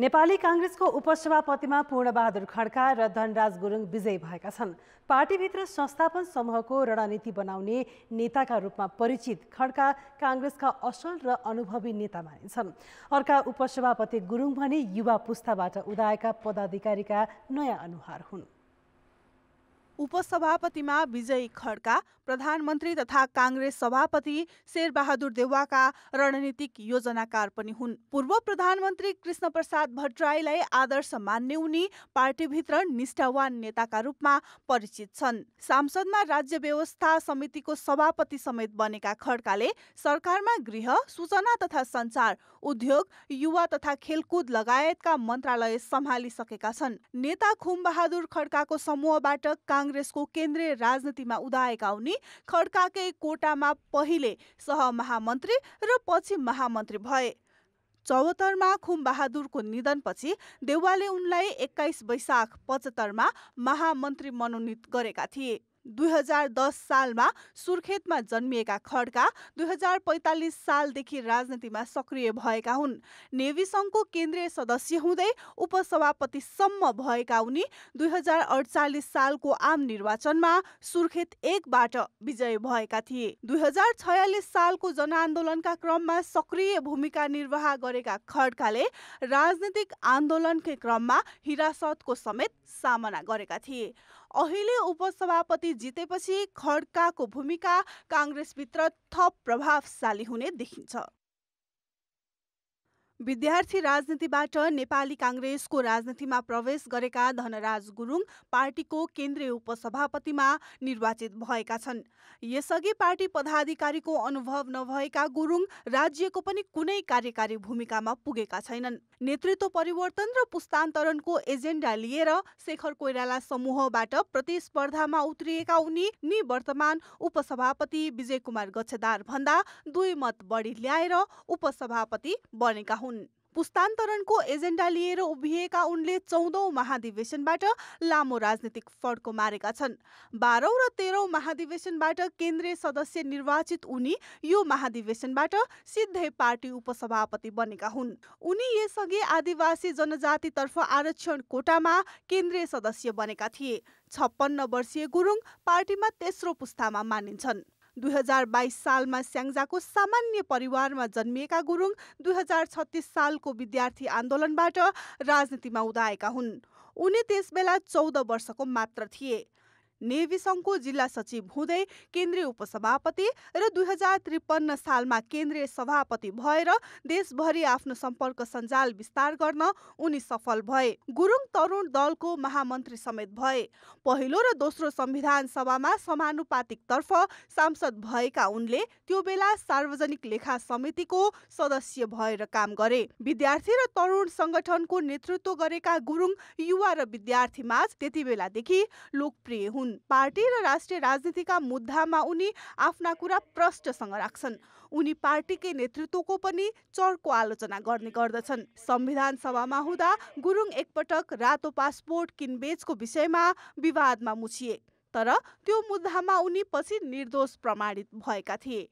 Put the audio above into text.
नेपाली काङ्ग्रेसको उपसभापतिमा पूर्णबहादुर खड्का र धनराज गुरुङ विजयी भएका छन् पार्टीभित्र संस्थापन समूहको रणनीति बनाउने नेताका रूपमा परिचित खड्का काङ्ग्रेसका असल र अनुभवी नेता मानिन्छन् अर्का उपसभापति गुरुङ भने युवा पुस्ताबाट उदाएका पदाधिकारीका नयाँ अनुहार हुन् उपसभापतिमा विजय खड्का प्रधानमन्त्री तथा काङ्ग्रेस सभापति शेरबहादुर देवाका रणनीतिक योजनाकार पनि हुन् पूर्व प्रधानमन्त्री कृष्ण प्रसाद भट्टराईलाई आदर्श मान्ने उनी पार्टीभित्र निष्ठावान नेताका रूपमा परिचित छन् सांसदमा राज्य व्यवस्था समितिको सभापति समेत बनेका खड्काले सरकारमा गृह सूचना तथा सञ्चार उद्योग युवा तथा खेलकुद लगायतका मन्त्रालय सम्हालिसकेका छन् नेता खुमबहादुर खड्काको समूहबाट काङ्ग्रेसको केन्द्रीय राजनीतिमा उदाएका उनी खड्काकै कोटामा पहिले सहमहामन्त्री र पछि महामन्त्री भए चौहत्तरमा खुमबहादुरको निधनपछि देउवाले उनलाई एक्काइस वैशाख पचहत्तरमा महामन्त्री मनोनित गरेका थिए दुई हजार दस सालमा सुर्खेतमा जन्मिएका खड्का दुई हजार पैँतालिस सालदेखि राजनीतिमा सक्रिय भएका हुन् नेभी सङ्घको केन्द्रीय सदस्य हुँदै उपसभापतिसम्म भएका उनी दुई हजार अडचालिस सालको आम निर्वाचनमा सुर्खेत एकबाट विजय भएका थिए दुई हजार छयालिस सालको जनआन्दोलनका क्रममा सक्रिय भूमिका निर्वाह गरेका खड्काले राजनीतिक आन्दोलनकै क्रममा हिरासतको समेत सामना गरेका थिए अहिले उपसभापति जितेपछि खड्काको भूमिका काङ्ग्रेसभित्र थप प्रभावशाली हुने देखिन्छ विद्यार्थी राजनीतिबाट नेपाली काङ्ग्रेसको राजनीतिमा प्रवेश गरेका धनराज गुरुङ पार्टीको केन्द्रीय उपसभापतिमा निर्वाचित भएका छन् यसअघि पार्टी पदाधिकारीको अनुभव नभएका गुरुङ राज्यको पनि कुनै कार्यकारी भूमिकामा पुगेका छैनन् नेतृत्व परिवर्तन र पुस्तान्तरणको एजेन्डा लिएर शेखर कोइराला समूहबाट प्रतिस्पर्धामा उत्रिएका उनी निवर्तमान उपसभापति विजय कुमार गच्छदार भन्दा दुई मत बढी ल्याएर उपसभापति बनेका हुन् हुन् पुस्तान्तरणको एजेन्डा लिएर उभिएका उनले चौधौँ महाधिवेशनबाट लामो राजनीतिक फड्को मारेका छन् बाह्रौँ र तेह्रौँ महाधिवेशनबाट केन्द्रीय सदस्य निर्वाचित उनी यो महाधिवेशनबाट सिधै पार्टी उपसभापति बनेका हुन् उनी यसअघि आदिवासी जनजातितर्फ आरक्षण कोटामा केन्द्रीय सदस्य बनेका थिए छप्पन्न वर्षीय गुरुङ पार्टीमा तेस्रो पुस्तामा मानिन्छन् दुई हजार बाइस सालमा स्याङ्जाको सामान्य परिवारमा जन्मिएका गुरुङ दुई हजार छत्तिस सालको विद्यार्थी आन्दोलनबाट राजनीतिमा उदाएका हुन् उनी त्यसबेला चौध वर्षको मात्र थिए नेभी सङ्घको जिल्ला सचिव हुँदै केन्द्रीय उपसभापति र दुई हजार त्रिपन्न सालमा केन्द्रीय सभापति भएर देशभरि आफ्नो सम्पर्क सञ्जाल विस्तार गर्न उनी सफल भए गुरुङ तरुण दलको महामन्त्री समेत भए पहिलो र दोस्रो संविधान सभामा समानुपातिकतर्फ सांसद भएका उनले त्यो बेला सार्वजनिक लेखा समितिको सदस्य भएर काम गरे विद्यार्थी र तरुण सङ्गठनको नेतृत्व गरेका गुरुङ युवा र विद्यार्थी माझ त्यति बेलादेखि लोकप्रिय हुन् हुन् पार्टी र राष्ट्रिय राजनीतिका मुद्दामा उनी आफ्ना कुरा प्रष्टसँग राख्छन् उनी पार्टीकै नेतृत्वको पनि चर्को आलोचना गर्ने गर्दछन् संविधान सभामा हुँदा गुरुङ एकपटक रातो पासपोर्ट किनबेचको विषयमा विवादमा मुछिए तर त्यो मुद्दामा उनी पछि निर्दोष प्रमाणित भएका थिए